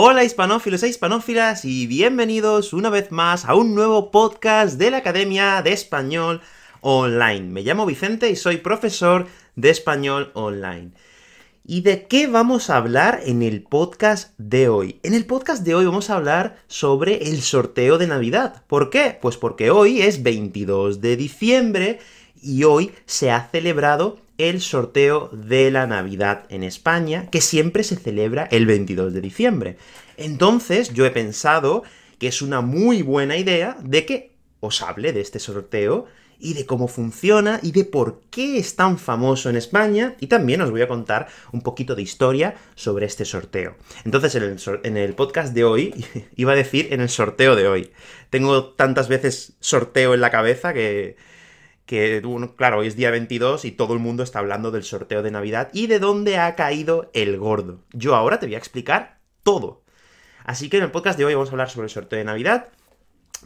Hola hispanófilos e hispanófilas y bienvenidos una vez más a un nuevo podcast de la Academia de Español Online. Me llamo Vicente y soy profesor de español online. ¿Y de qué vamos a hablar en el podcast de hoy? En el podcast de hoy vamos a hablar sobre el sorteo de Navidad. ¿Por qué? Pues porque hoy es 22 de diciembre y hoy se ha celebrado el sorteo de la Navidad en España, que siempre se celebra el 22 de diciembre. Entonces yo he pensado que es una muy buena idea de que os hable de este sorteo y de cómo funciona y de por qué es tan famoso en España y también os voy a contar un poquito de historia sobre este sorteo. Entonces en el, en el podcast de hoy, iba a decir en el sorteo de hoy, tengo tantas veces sorteo en la cabeza que que, claro, hoy es día 22 y todo el mundo está hablando del sorteo de Navidad y de dónde ha caído el gordo. Yo ahora te voy a explicar todo. Así que en el podcast de hoy vamos a hablar sobre el sorteo de Navidad,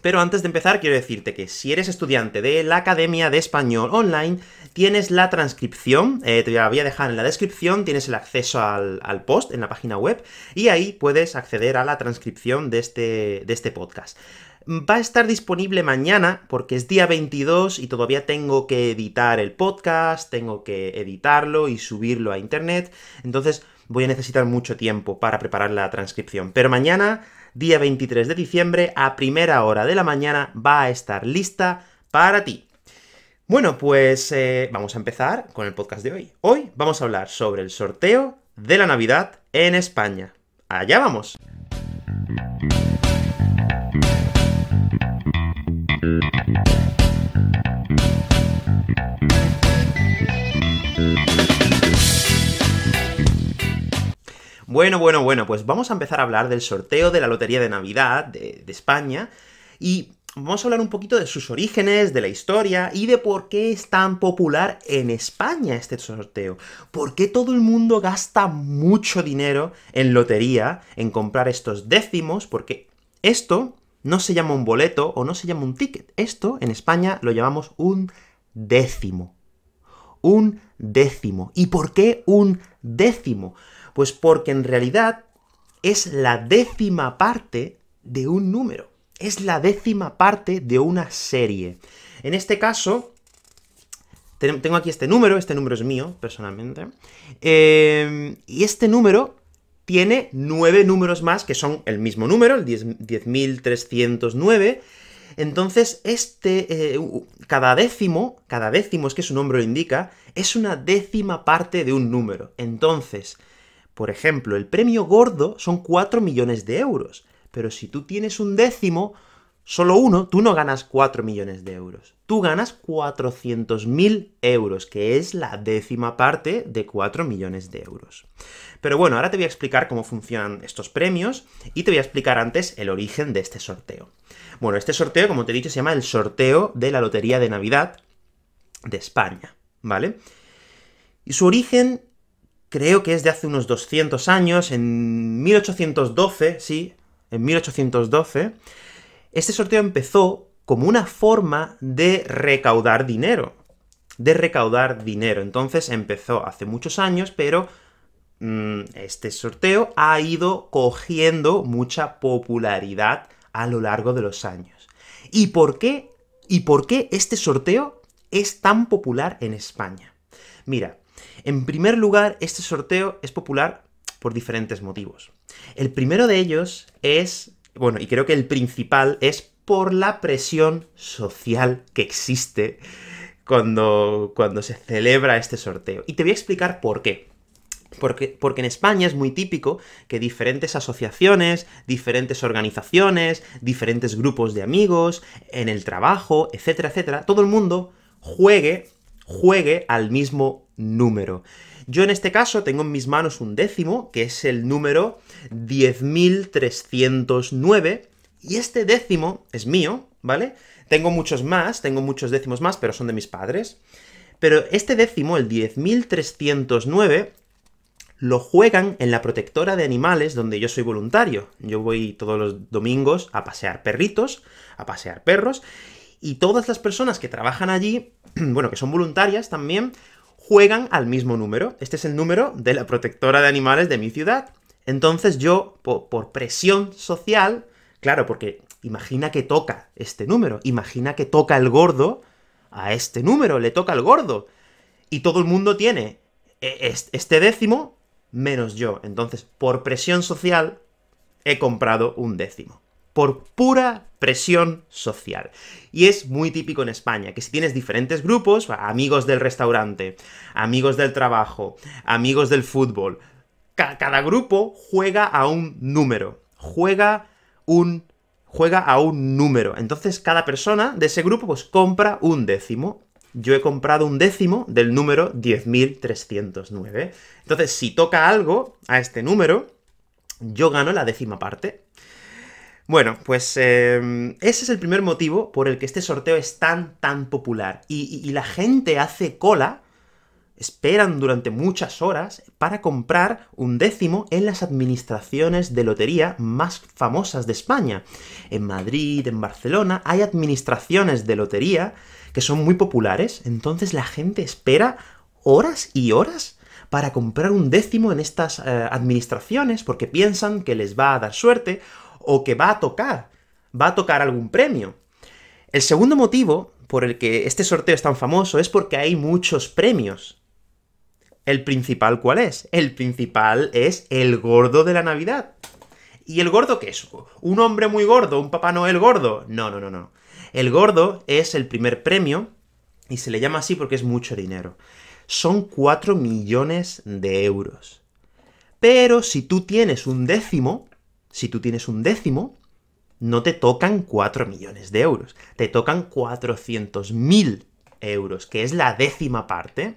pero antes de empezar, quiero decirte que si eres estudiante de la Academia de Español Online, tienes la transcripción, eh, te la voy a dejar en la descripción, tienes el acceso al, post en la página web y ahí puedes acceder a la transcripción de este, de este podcast. Va a estar disponible mañana porque es día 22 y todavía tengo que editar el podcast, tengo que editarlo y subirlo a internet. Entonces voy a necesitar mucho tiempo para preparar la transcripción. Pero mañana, día 23 de diciembre, a primera hora de la mañana, va a estar lista para ti. Bueno, pues eh, vamos a empezar con el podcast de hoy. Hoy vamos a hablar sobre el sorteo de la Navidad en España. Allá vamos. Bueno, bueno, bueno, pues vamos a empezar a hablar del sorteo de la Lotería de Navidad de, España y vamos a hablar un poquito de sus orígenes, de la historia y de por qué es tan popular en España este sorteo. ¿Por qué todo el mundo gasta mucho dinero en lotería, en comprar estos décimos? Porque esto no se llama un boleto o no se llama un ticket. Esto en España lo llamamos un décimo. Un décimo. ¿Y por qué un décimo? Pues porque en realidad es la décima parte de un número. Es la décima parte de una serie. En este caso, tengo aquí este número, este número es mío, personalmente. Em, y este número tiene nueve números más, que son el mismo número, el 10.309. Entonces, este, eh, cada décimo, cada décimo es que su nombre lo indica, es una décima parte de un número. Entonces, por ejemplo, el premio gordo son 4 millones de euros, pero si tú tienes un décimo, solo uno, tú no ganas 4 millones de euros. Tú ganas 400.000 euros, que es la décima parte de 4 millones de euros. Pero bueno, ahora te voy a explicar cómo funcionan estos premios y te voy a explicar antes el origen de este sorteo. Bueno, este sorteo, como te he dicho, se llama el sorteo de la Lotería de Navidad de España, ¿vale? Y su origen creo que es de hace unos 200 años, en 1812, sí, en 1812, este sorteo empezó como una forma de recaudar dinero, de recaudar dinero. Entonces empezó hace muchos años, pero mm, este sorteo ha ido cogiendo mucha popularidad a lo largo de los años. ¿Y por qué? ¿Y por qué este sorteo es tan popular en España? Mira, en primer lugar, este sorteo es popular por diferentes motivos. El primero de ellos es, bueno, y creo que el principal es por la presión social que existe cuando, cuando se celebra este sorteo. Y te voy a explicar por qué. Porque, porque, en España es muy típico que diferentes asociaciones, diferentes organizaciones, diferentes grupos de amigos, en el trabajo, etcétera, etcétera, todo el mundo juegue, juegue al mismo número. Yo en este caso tengo en mis manos un décimo, que es el número 10.309, y este décimo es mío, ¿vale? Tengo muchos más, tengo muchos décimos más, pero son de mis padres. Pero este décimo, el 10.309, lo juegan en la protectora de animales donde yo soy voluntario. Yo voy todos los domingos a pasear perritos, a pasear perros, y todas las personas que trabajan allí, bueno, que son voluntarias también, juegan al mismo número. Este es el número de la protectora de animales de mi ciudad. Entonces yo, por, presión social, claro, porque imagina que toca este número, imagina que toca el gordo a este número, le toca el gordo. Y todo el mundo tiene e-, este décimo menos yo. Entonces, por presión social, he comprado un décimo por pura presión social. Y es muy típico en España, que si tienes diferentes grupos, amigos del restaurante, amigos del trabajo, amigos del fútbol, cada grupo juega a un número, juega un juega a un número. Entonces cada persona de ese grupo pues compra un décimo. Yo he comprado un décimo del número 10.309. Entonces si toca algo a este número, yo gano la décima parte. Bueno, pues em, ese es el primer motivo por el que este sorteo es tan, tan popular. Y, la gente hace cola, esperan durante muchas horas para comprar un décimo en las administraciones de lotería más famosas de España. En Madrid, en Barcelona, hay administraciones de lotería que son muy populares, entonces la gente espera horas y horas para comprar un décimo en estas eh, administraciones porque piensan que les va a dar suerte o que va a tocar, va a tocar algún premio. El segundo motivo por el que este sorteo es tan famoso es porque hay muchos premios. ¿El principal cuál es? El principal es el gordo de la Navidad. ¿Y el gordo qué es? ¿Un hombre muy gordo? ¿Un Papá Noel gordo? No, no, no, no. El gordo es el primer premio y se le llama así porque es mucho dinero. Son 4 millones de euros. Pero si tú tienes un décimo, si tú tienes un décimo, no te tocan 4 millones de euros, te tocan 400.000 euros, que es la décima parte.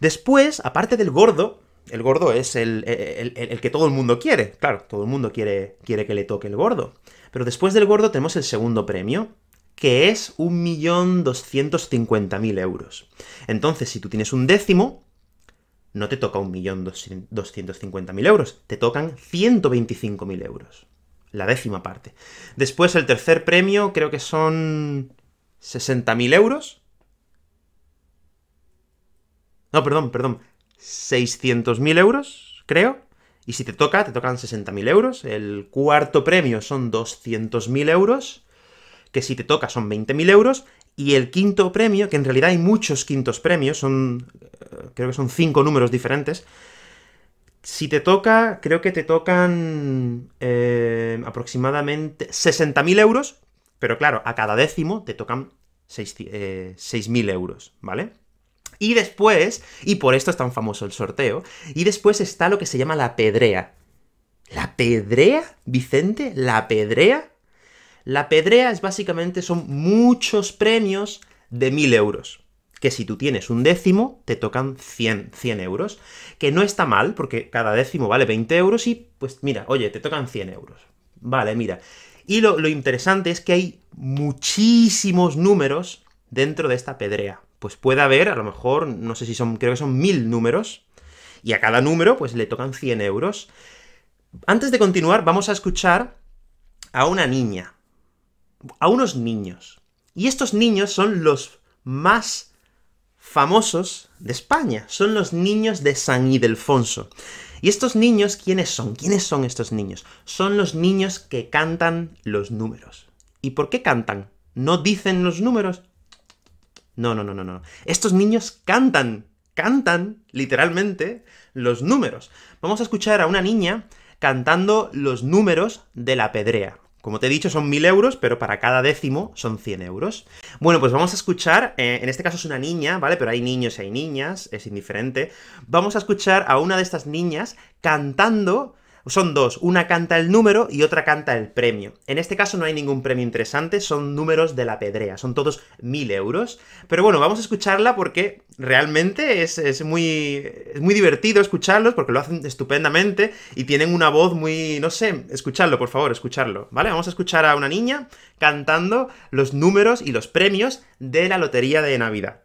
Después, aparte del gordo, el gordo es el, el, que todo el mundo quiere, claro, todo el mundo quiere, quiere que le toque el gordo. Pero después del gordo tenemos el segundo premio, que es 1.250.000 euros. Entonces, si tú tienes un décimo, no te toca 1.250.000 euros, te tocan 125.000 euros. La décima parte. Después el tercer premio creo que son 60.000 euros. No, perdón, perdón. 600.000 euros, creo. Y si te toca, te tocan 60.000 euros. El cuarto premio son 200.000 euros, que si te toca son 20.000 euros. Y el quinto premio, que en realidad hay muchos quintos premios, son eh, creo que son cinco números diferentes. Si te toca, creo que te tocan eh, aproximadamente 60.000 euros, pero claro, a cada décimo te tocan 6.000 eh, euros, ¿vale? Y después, y por esto es tan famoso el sorteo, y después está lo que se llama la pedrea. ¿La pedrea, Vicente? ¿La pedrea? La pedrea es básicamente, son muchos premios de 1000 euros. Que si tú tienes un décimo, te tocan 100, euros. Que no está mal, porque cada décimo vale 20 euros y, pues mira, oye, te tocan 100 euros. Vale, mira. Y lo, lo interesante es que hay muchísimos números dentro de esta pedrea. Pues puede haber, a lo mejor, no sé si son, creo que son 1000 números. Y a cada número, pues le tocan 100 euros. Antes de continuar, vamos a escuchar a una niña a unos niños. Y estos niños son los más famosos de España. Son los niños de San Ildefonso. ¿Y estos niños quiénes son? ¿Quiénes son estos niños? Son los niños que cantan los números. ¿Y por qué cantan? ¿No dicen los números? No, no, no, no, no. Estos niños cantan, cantan literalmente los números. Vamos a escuchar a una niña cantando los números de la pedrea. Como te he dicho, son 1000 euros, pero para cada décimo son 100 euros. Bueno, pues vamos a escuchar, eh, en este caso es una niña, ¿vale? Pero hay niños y hay niñas, es indiferente. Vamos a escuchar a una de estas niñas cantando son dos, una canta el número y otra canta el premio. En este caso no hay ningún premio interesante, son números de la pedrea, son todos mil euros. Pero bueno, vamos a escucharla porque realmente es, muy, es muy divertido escucharlos porque lo hacen estupendamente y tienen una voz muy, no sé, escucharlo, por favor, escucharlo, ¿vale? Vamos a escuchar a una niña cantando los números y los premios de la Lotería de Navidad.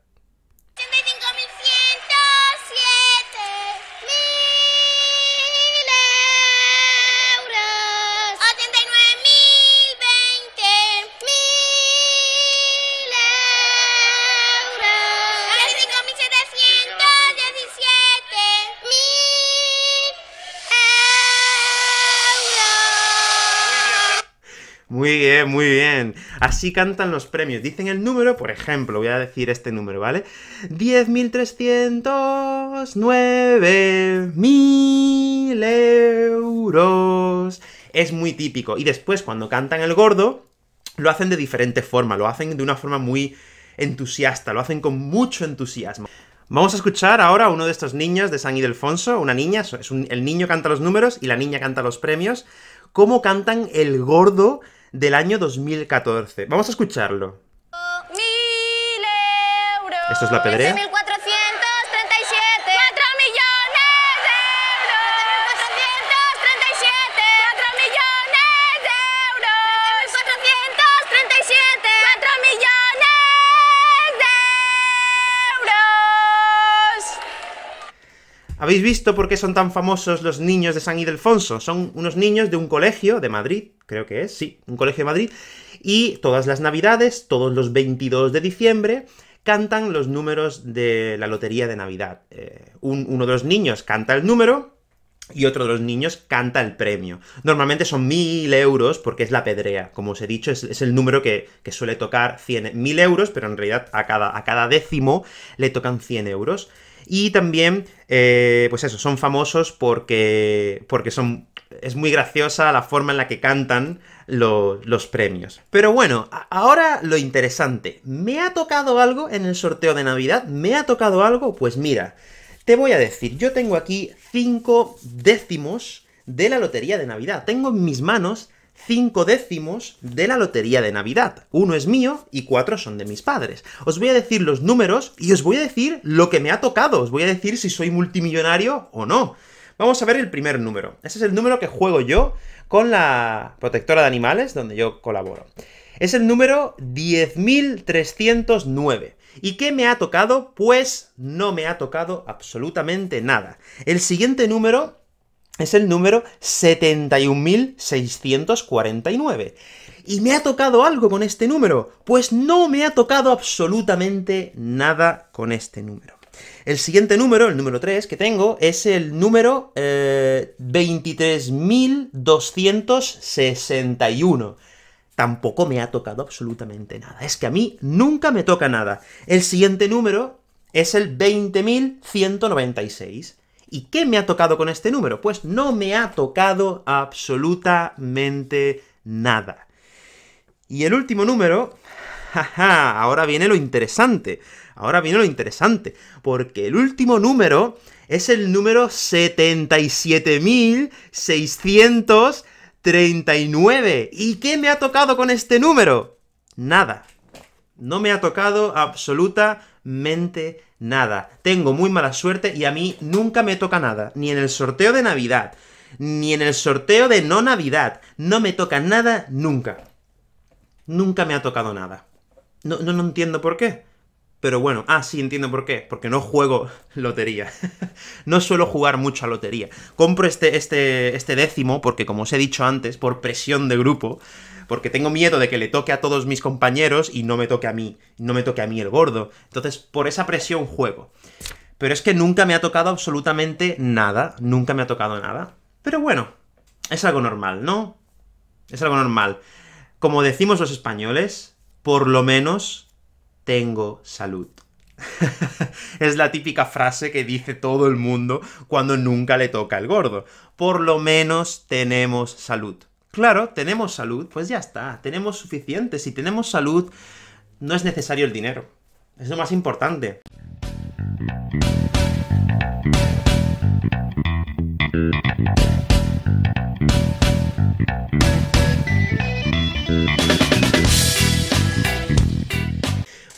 Muy bien, muy bien. Así cantan los premios. Dicen el número, por ejemplo, voy a decir este número, ¿vale? 10.309.000 euros. Es muy típico. Y después, cuando cantan el gordo, lo hacen de diferente forma. Lo hacen de una forma muy entusiasta, lo hacen con mucho entusiasmo. Vamos a escuchar ahora a uno de estos niños de San Ildefonso, una niña, el niño canta los números y la niña canta los premios, cómo cantan el gordo del año 2014. Vamos a escucharlo. Mil euros. Esto es la pedrea. 1437. 4 millones de euros. Cuatro 4 millones de euros. 437. 4 millones de euros. ¿Habéis visto por qué son tan famosos los niños de San Ildefonso? Son unos niños de un colegio de Madrid creo que es, sí, un colegio de Madrid, y todas las navidades, todos los 22 de diciembre, cantan los números de la lotería de Navidad. Eh, uno de los niños canta el número, y otro de los niños canta el premio. Normalmente son 1000 euros porque es la pedrea. Como os he dicho, es, el número que, suele tocar 1000 euros, pero en realidad a cada, a cada décimo le tocan 100 euros. Y también, eh, pues eso, son famosos porque, porque son es muy graciosa la forma en la que cantan los premios. Pero bueno, ahora lo interesante. ¿Me ha tocado algo en el sorteo de Navidad? ¿Me ha tocado algo? Pues mira, te voy a decir, yo tengo aquí 5 décimos de la Lotería de Navidad. Tengo en mis manos 5 décimos de la Lotería de Navidad. Uno es mío y cuatro son de mis padres. Os voy a decir los números y os voy a decir lo que me ha tocado. Os voy a decir si soy multimillonario o no. Vamos a ver el primer número. Ese es el número que juego yo con la protectora de animales, donde yo colaboro. Es el número 10.309. ¿Y qué me ha tocado? Pues no me ha tocado absolutamente nada. El siguiente número es el número 71.649. ¿Y me ha tocado algo con este número? Pues no me ha tocado absolutamente nada con este número. El siguiente número, el número 3 que tengo, es el número 23.261. Eh, Tampoco me ha tocado absolutamente nada. Es que a mí nunca me toca nada. El siguiente número es el 20.196. ¿Y qué me ha tocado con este número? Pues no me ha tocado absolutamente nada. Y el último número, Ahora viene lo interesante. Ahora viene lo interesante. Porque el último número es el número 77.639. ¿Y qué me ha tocado con este número? Nada. No me ha tocado absolutamente nada. Tengo muy mala suerte y a mí nunca me toca nada. Ni en el sorteo de Navidad, ni en el sorteo de no Navidad. No me toca nada nunca. Nunca me ha tocado nada. No, no, no entiendo por qué. Pero bueno, ah, sí, entiendo por qué. Porque no juego lotería. no suelo jugar mucho a lotería. Compro este, este, este décimo porque, como os he dicho antes, por presión de grupo, porque tengo miedo de que le toque a todos mis compañeros y no me toque a mí, no me toque a mí el gordo. Entonces, por esa presión juego. Pero es que nunca me ha tocado absolutamente nada, nunca me ha tocado nada. Pero bueno, es algo normal, ¿no? Es algo normal. Como decimos los españoles, por lo menos tengo salud. es la típica frase que dice todo el mundo cuando nunca le toca el gordo. Por lo menos tenemos salud. Claro, tenemos salud, pues ya está, tenemos suficiente. Si tenemos salud, no es necesario el dinero. Es lo más importante.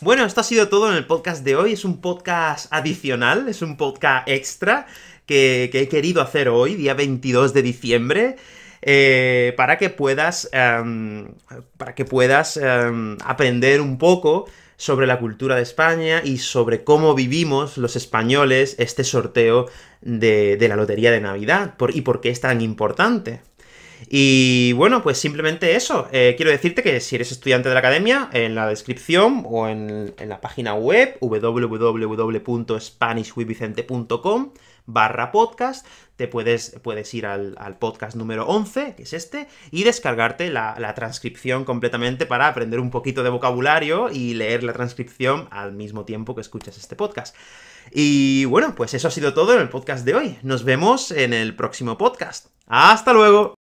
Bueno, esto ha sido todo en el podcast de hoy. Es un podcast adicional, es un podcast extra que, he querido hacer hoy, día 22 de diciembre. Eh, para que puedas, em, para que puedas em, aprender un poco sobre la cultura de España y sobre cómo vivimos los españoles este sorteo de, la Lotería de Navidad y por qué es tan importante. Y bueno, pues simplemente eso. Eh, quiero decirte que si eres estudiante de la academia, en la descripción o en, la página web www.spanishwithvicente.com barra podcast, te puedes, puedes ir al, podcast número 11, que es este, y descargarte la, la, transcripción completamente para aprender un poquito de vocabulario y leer la transcripción al mismo tiempo que escuchas este podcast. Y bueno, pues eso ha sido todo en el podcast de hoy. Nos vemos en el próximo podcast. ¡Hasta luego!